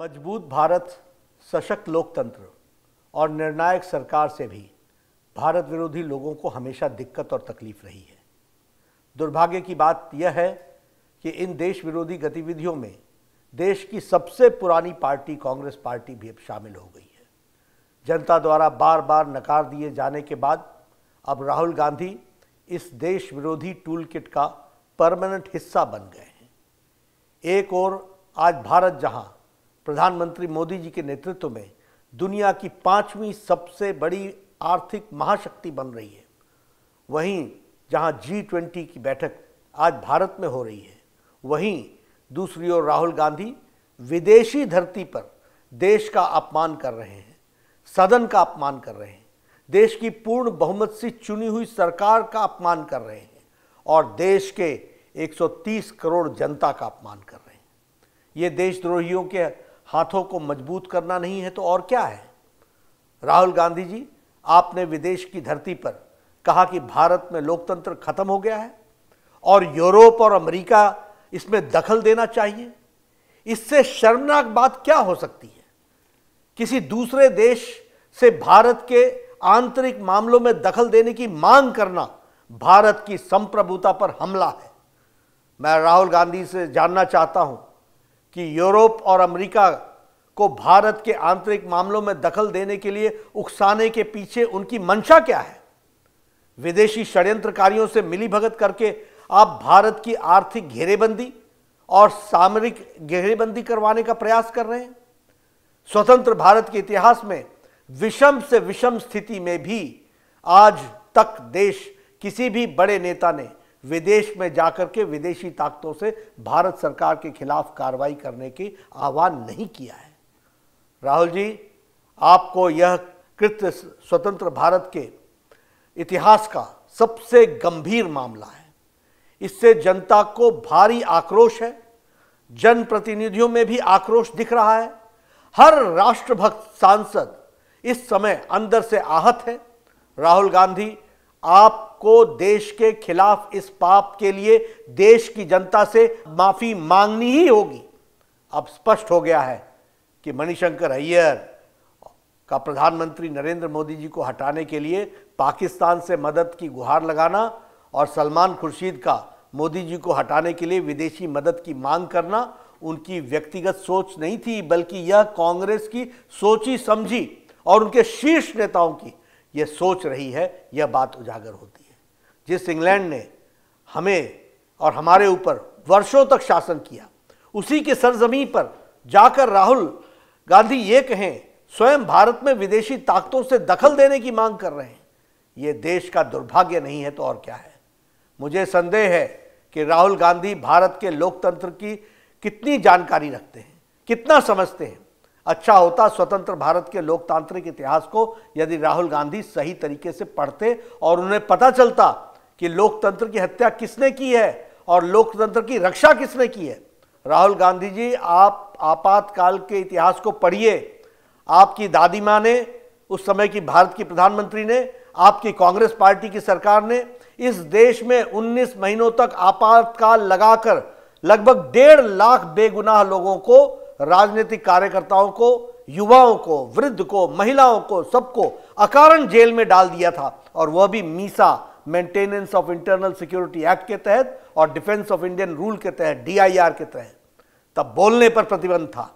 मजबूत भारत सशक्त लोकतंत्र और निर्णायक सरकार से भी भारत विरोधी लोगों को हमेशा दिक्कत और तकलीफ रही है दुर्भाग्य की बात यह है कि इन देश विरोधी गतिविधियों में देश की सबसे पुरानी पार्टी कांग्रेस पार्टी भी अब शामिल हो गई है जनता द्वारा बार बार नकार दिए जाने के बाद अब राहुल गांधी इस देश विरोधी टूल किट का परमानेंट हिस्सा बन गए हैं एक और आज भारत जहां प्रधानमंत्री मोदी जी के नेतृत्व में दुनिया की पांचवी सबसे बड़ी आर्थिक महाशक्ति बन रही है वहीं जहां जी ट्वेंटी की बैठक आज भारत में हो रही है वहीं दूसरी ओर राहुल गांधी विदेशी धरती पर देश का अपमान कर रहे हैं सदन का अपमान कर रहे हैं देश की पूर्ण बहुमत से चुनी हुई सरकार का अपमान कर रहे हैं और देश के 130 करोड़ जनता का अपमान कर रहे हैं ये देशद्रोहियों के हाथों को मजबूत करना नहीं है तो और क्या है राहुल गांधी जी आपने विदेश की धरती पर कहा कि भारत में लोकतंत्र खत्म हो गया है और यूरोप और अमेरिका इसमें दखल देना चाहिए इससे शर्मनाक बात क्या हो सकती है किसी दूसरे देश से भारत के आंतरिक मामलों में दखल देने की मांग करना भारत की संप्रभुता पर हमला है मैं राहुल गांधी से जानना चाहता हूं कि यूरोप और अमेरिका को भारत के आंतरिक मामलों में दखल देने के लिए उकसाने के पीछे उनकी मंशा क्या है विदेशी षड्यंत्रकारियों से मिलीभगत करके आप भारत की आर्थिक घेरेबंदी और सामरिक घेरेबंदी करवाने का प्रयास कर रहे हैं स्वतंत्र भारत के इतिहास में विषम से विषम स्थिति में भी आज तक देश किसी भी बड़े नेता ने विदेश में जाकर के विदेशी ताकतों से भारत सरकार के खिलाफ कार्रवाई करने की आह्वान नहीं किया है राहुल जी आपको यह कृत्य स्वतंत्र भारत के इतिहास का सबसे गंभीर मामला है इससे जनता को भारी आक्रोश है जनप्रतिनिधियों में भी आक्रोश दिख रहा है हर राष्ट्रभक्त सांसद इस समय अंदर से आहत है राहुल गांधी आप आपको देश के खिलाफ इस पाप के लिए देश की जनता से माफी मांगनी ही होगी अब स्पष्ट हो गया है कि मणिशंकर अय्यर का प्रधानमंत्री नरेंद्र मोदी जी को हटाने के लिए पाकिस्तान से मदद की गुहार लगाना और सलमान खुर्शीद का मोदी जी को हटाने के लिए विदेशी मदद की मांग करना उनकी व्यक्तिगत सोच नहीं थी बल्कि यह कांग्रेस की सोची समझी और उनके शीर्ष नेताओं की यह सोच रही है यह बात उजागर होती जिस इंग्लैंड ने हमें और हमारे ऊपर वर्षों तक शासन किया उसी के सरजमी पर जाकर राहुल गांधी ये कहें स्वयं भारत में विदेशी ताकतों से दखल देने की मांग कर रहे हैं ये देश का दुर्भाग्य नहीं है तो और क्या है मुझे संदेह है कि राहुल गांधी भारत के लोकतंत्र की कितनी जानकारी रखते हैं कितना समझते हैं अच्छा होता स्वतंत्र भारत के लोकतांत्रिक इतिहास को यदि राहुल गांधी सही तरीके से पढ़ते और उन्हें पता चलता कि लोकतंत्र की हत्या किसने की है और लोकतंत्र की रक्षा किसने की है राहुल गांधी जी आप आपातकाल के इतिहास को पढ़िए आपकी दादी माँ ने उस समय की भारत की प्रधानमंत्री ने आपकी कांग्रेस पार्टी की सरकार ने इस देश में 19 महीनों तक आपातकाल लगाकर लगभग डेढ़ लाख बेगुनाह लोगों को राजनीतिक कार्यकर्ताओं को युवाओं को वृद्ध को महिलाओं को सबको अकारण जेल में डाल दिया था और वह भी MISA maintenance of internal security act के तहत और डिफेंस ऑफ इंडियन रूल के तहत डीआईआर के तहत तब बोलने पर प्रतिबंध था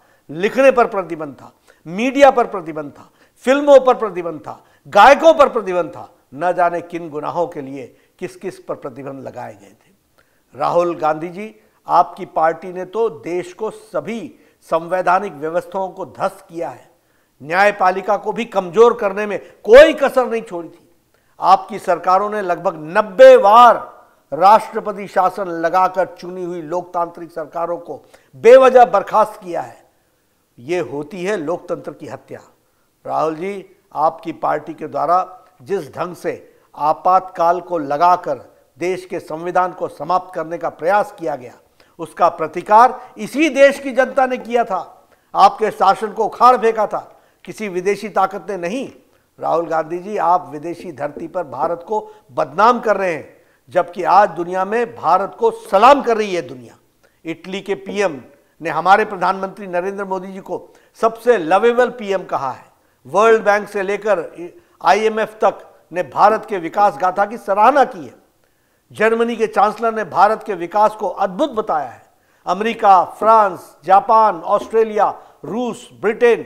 लिखने पर प्रतिबंध था मीडिया पर प्रतिबंध था फिल्मों पर प्रतिबंध था गायकों पर प्रतिबंध था न जाने किन गुनाहों के लिए किस किस पर प्रतिबंध लगाए गए थे राहुल गांधी जी आपकी पार्टी ने तो देश को सभी संवैधानिक व्यवस्थाओं को ध्वस्त किया है न्यायपालिका को भी कमजोर करने में कोई कसर नहीं छोड़ी थी आपकी सरकारों ने लगभग नब्बे बार राष्ट्रपति शासन लगाकर चुनी हुई लोकतांत्रिक सरकारों को बेवजह बर्खास्त किया है ये होती है लोकतंत्र की हत्या राहुल जी आपकी पार्टी के द्वारा जिस ढंग से आपातकाल को लगाकर देश के संविधान को समाप्त करने का प्रयास किया गया उसका प्रतिकार इसी देश की जनता ने किया था आपके शासन को उखाड़ फेंका था किसी विदेशी ताकत ने नहीं राहुल गांधी जी आप विदेशी धरती पर भारत को बदनाम कर रहे हैं जबकि आज दुनिया में भारत को सलाम कर रही है दुनिया इटली के पीएम ने हमारे प्रधानमंत्री नरेंद्र मोदी जी को सबसे लवेबल पीएम कहा है वर्ल्ड बैंक से लेकर आईएमएफ तक ने भारत के विकास गाथा की सराहना की है जर्मनी के चांसलर ने भारत के विकास को अद्भुत बताया है अमेरिका, फ्रांस जापान ऑस्ट्रेलिया रूस ब्रिटेन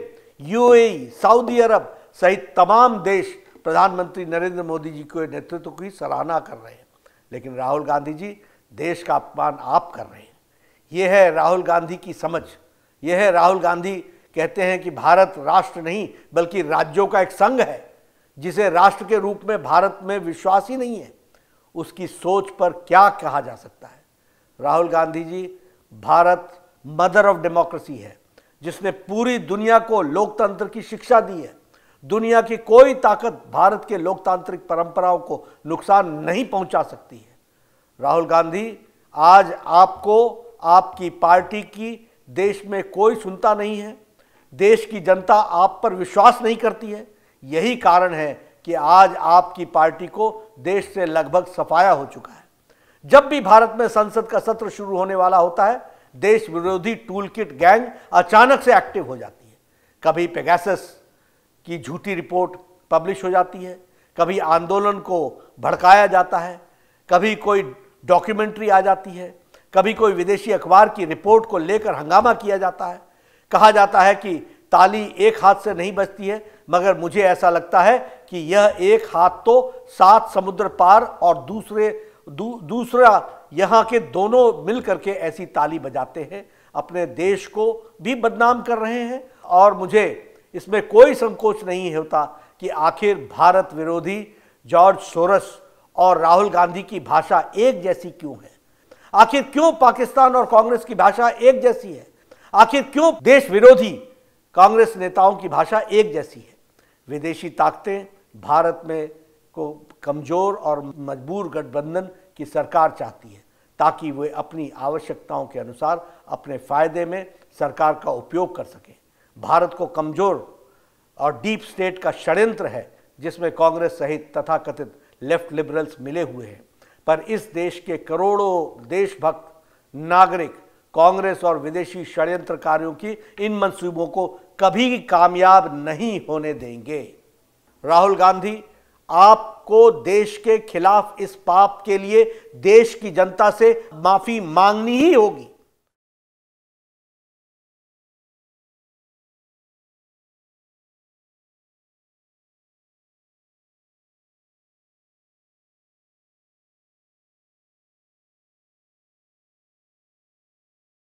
यूएई, सऊदी अरब सहित तमाम देश प्रधानमंत्री नरेंद्र मोदी जी के नेतृत्व की सराहना कर रहे हैं लेकिन राहुल गांधी जी देश का अपमान आप कर रहे हैं यह है राहुल गांधी की समझ यह है राहुल गांधी कहते हैं कि भारत राष्ट्र नहीं बल्कि राज्यों का एक संघ है जिसे राष्ट्र के रूप में भारत में विश्वास ही नहीं है उसकी सोच पर क्या कहा जा सकता है Rahul Gandhi ji Bharat mother of democracy है जिसने पूरी दुनिया को लोकतंत्र की शिक्षा दी है दुनिया की कोई ताकत भारत के लोकतांत्रिक परंपराओं को नुकसान नहीं पहुंचा सकती है राहुल गांधी आज आपको आपकी पार्टी की देश में कोई सुनता नहीं है देश की जनता आप पर विश्वास नहीं करती है यही कारण है कि आज आपकी पार्टी को देश से लगभग सफाया हो चुका है जब भी भारत में संसद का सत्र शुरू होने वाला होता है देश विरोधी टूल किट गैंग अचानक से एक्टिव हो जाती है कभी पेगासस की झूठी रिपोर्ट पब्लिश हो जाती है कभी आंदोलन को भड़काया जाता है कभी कोई डॉक्यूमेंट्री आ जाती है कभी कोई विदेशी अखबार की रिपोर्ट को लेकर हंगामा किया जाता है कहा जाता है कि ताली एक हाथ से नहीं बजती है मगर मुझे ऐसा लगता है कि यह एक हाथ तो सात समुद्र पार और दूसरे दू, दूसरा यहाँ के दोनों मिल करके ऐसी ताली बजाते हैं अपने देश को भी बदनाम कर रहे हैं और मुझे इसमें कोई संकोच नहीं होता कि आखिर भारत विरोधी जॉर्ज सोरस और राहुल गांधी की भाषा एक जैसी क्यों है आखिर क्यों पाकिस्तान और कांग्रेस की भाषा एक जैसी है आखिर क्यों देश विरोधी कांग्रेस नेताओं की भाषा एक जैसी है विदेशी ताकतें भारत में को कमज़ोर और मजबूर गठबंधन की सरकार चाहती है ताकि वे अपनी आवश्यकताओं के अनुसार अपने फ़ायदे में सरकार का उपयोग कर सकें भारत को कमज़ोर और डीप स्टेट का षड्यंत्र है जिसमें कांग्रेस सहित तथाकथित लेफ्ट लिबरल्स मिले हुए हैं पर इस देश के करोड़ों देशभक्त नागरिक कांग्रेस और विदेशी षड्यंत्रकारियों की इन मंसूबों को कभी कामयाब नहीं होने देंगे राहुल गांधी आपको देश के खिलाफ इस पाप के लिए देश की जनता से माफी मांगनी ही होगी